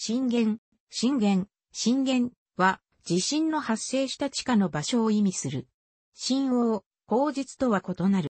震源、震源、震源は地震の発生した地下の場所を意味する。震央、口実とは異なる。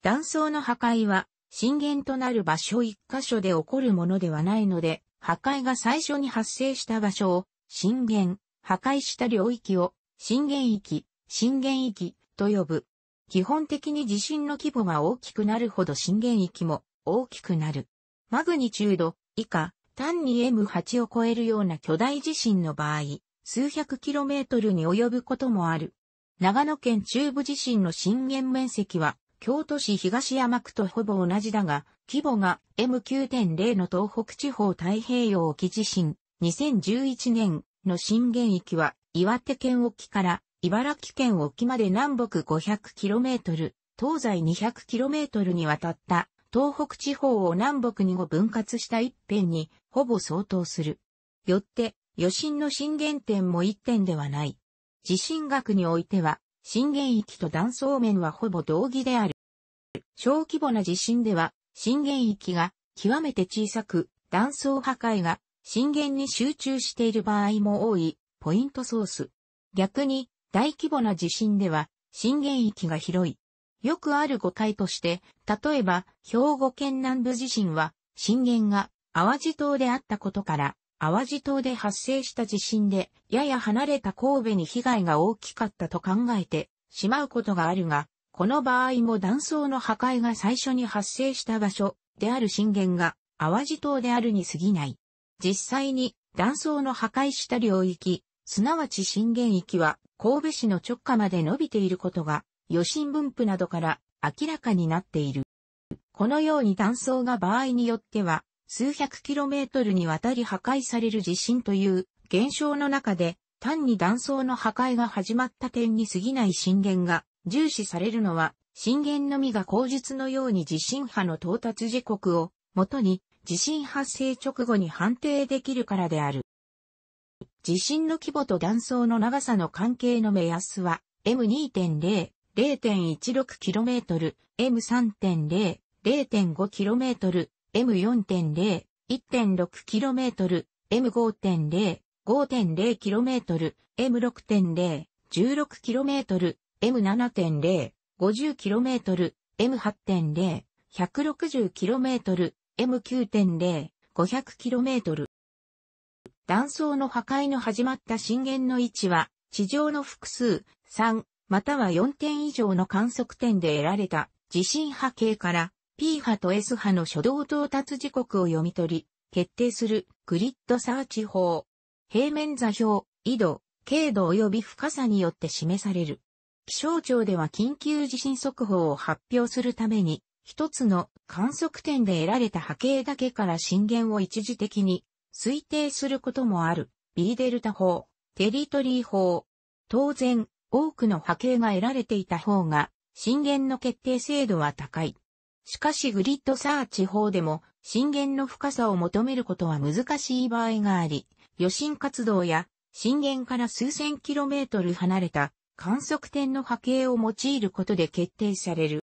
断層の破壊は震源となる場所一箇所で起こるものではないので、破壊が最初に発生した場所を震源、破壊した領域を震源域、震源域と呼ぶ。基本的に地震の規模が大きくなるほど震源域も大きくなる。マグニチュード以下単に M8 を超えるような巨大地震の場合、数百キロメートルに及ぶこともある。長野県中部地震の震源面積は、京都市東山区とほぼ同じだが、規模が M9.0 の東北地方太平洋沖地震、2011年の震源域は、岩手県沖から茨城県沖まで南北5 0 0トル、東西2 0 0トルにわたった東北地方を南北に5分割した一辺にほぼ相当する。よって、余震の震源点も一点ではない。地震学においては、震源域と断層面はほぼ同義である。小規模な地震では、震源域が極めて小さく、断層破壊が震源に集中している場合も多い、ポイントソース。逆に、大規模な地震では、震源域が広い。よくある誤解として、例えば、兵庫県南部地震は、震源が淡路島であったことから、淡路島で発生した地震で、やや離れた神戸に被害が大きかったと考えてしまうことがあるが、この場合も断層の破壊が最初に発生した場所である震源が淡路島であるに過ぎない。実際に断層の破壊した領域、すなわち震源域は神戸市の直下まで伸びていることが余震分布などから明らかになっている。このように断層が場合によっては数百キロメートルにわたり破壊される地震という現象の中で、単に断層の破壊が始まった点に過ぎない震源が重視されるのは、震源のみが口述のように地震波の到達時刻をもとに地震発生直後に判定できるからである。地震の規模と断層の長さの関係の目安は M2.0、0.16km、M3.0、0.5km、M4.0、1.6km、M5.0、5.0km、M6.0、16km、M7.0、50km、M8.0、160km、M9.0、500km。断層の破壊の始まった震源の位置は、地上の複数、3、または4点以上の観測点で得られた地震波形から P 波と S 波の初動到達時刻を読み取り、決定するグリッドサーチ法。平面座標、緯度、経度及び深さによって示される。気象庁では緊急地震速報を発表するために、一つの観測点で得られた波形だけから震源を一時的に推定することもある。B デルタ法、テリトリー法。当然、多くの波形が得られていた方が、震源の決定精度は高い。しかしグリッドサーチ法でも震源の深さを求めることは難しい場合があり、余震活動や震源から数千キロメートル離れた観測点の波形を用いることで決定される。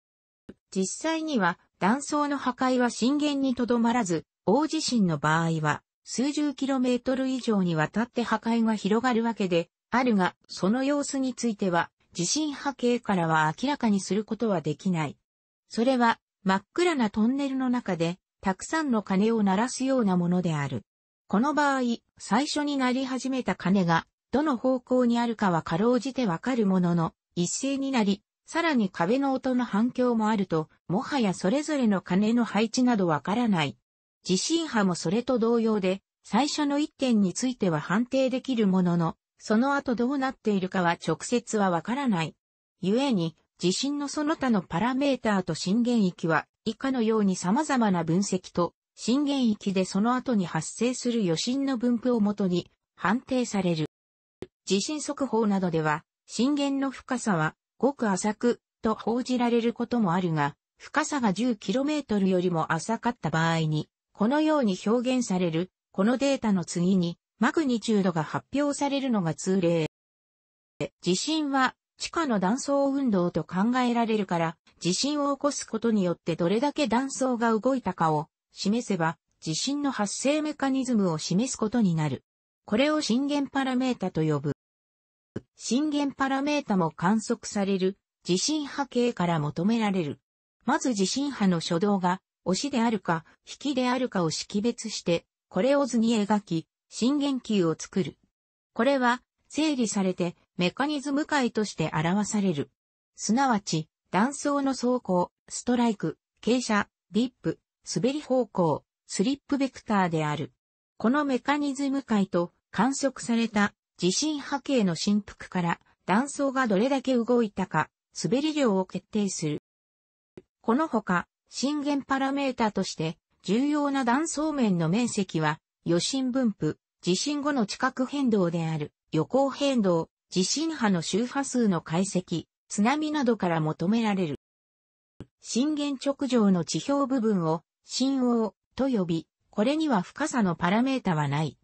実際には断層の破壊は震源にとどまらず、大地震の場合は数十キロメートル以上にわたって破壊が広がるわけであるが、その様子については地震波形からは明らかにすることはできない。それは真っ暗なトンネルの中で、たくさんの鐘を鳴らすようなものである。この場合、最初に鳴り始めた鐘が、どの方向にあるかはかろうじてわかるものの、一斉になり、さらに壁の音の反響もあると、もはやそれぞれの鐘の配置などわからない。地震波もそれと同様で、最初の一点については判定できるものの、その後どうなっているかは直接はわからない。故に、地震のその他のパラメーターと震源域は、以下のように様々な分析と、震源域でその後に発生する余震の分布をもとに判定される。地震速報などでは、震源の深さは、ごく浅く、と報じられることもあるが、深さが 10km よりも浅かった場合に、このように表現される、このデータの次に、マグニチュードが発表されるのが通例。地震は地下の断層運動と考えられるから、地震を起こすことによってどれだけ断層が動いたかを示せば、地震の発生メカニズムを示すことになる。これを震源パラメータと呼ぶ。震源パラメータも観測される地震波形から求められる。まず地震波の初動が押しであるか引きであるかを識別して、これを図に描き、震源球を作る。これは整理されてメカニズム解として表される。すなわち、断層の走行、ストライク、傾斜、ディップ、滑り方向、スリップベクターである。このメカニズム解と観測された地震波形の振幅から断層がどれだけ動いたか、滑り量を決定する。このほか、震源パラメータとして重要な断層面の面積は余震分布、地震後の地殻変動である。予行変動、地震波の周波数の解析、津波などから求められる。震源直上の地表部分を震央と呼び、これには深さのパラメータはない。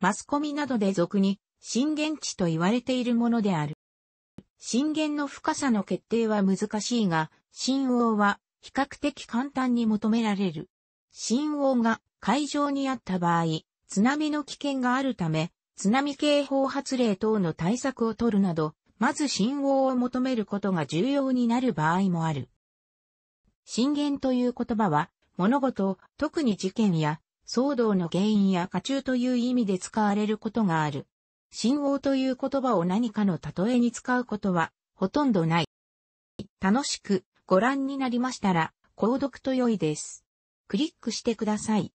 マスコミなどで俗に震源地と言われているものである。震源の深さの決定は難しいが、震央は比較的簡単に求められる。震央が海上にあった場合、津波の危険があるため、津波警報発令等の対策を取るなど、まず信号を求めることが重要になる場合もある。震源という言葉は、物事、特に事件や騒動の原因や過中という意味で使われることがある。信号という言葉を何かの例えに使うことはほとんどない。楽しくご覧になりましたら、購読と良いです。クリックしてください。